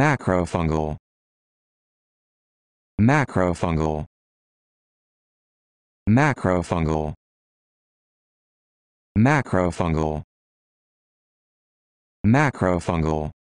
Macrofungal. Macrofungal. Macrofungal. Macrofungal. Macrofungal.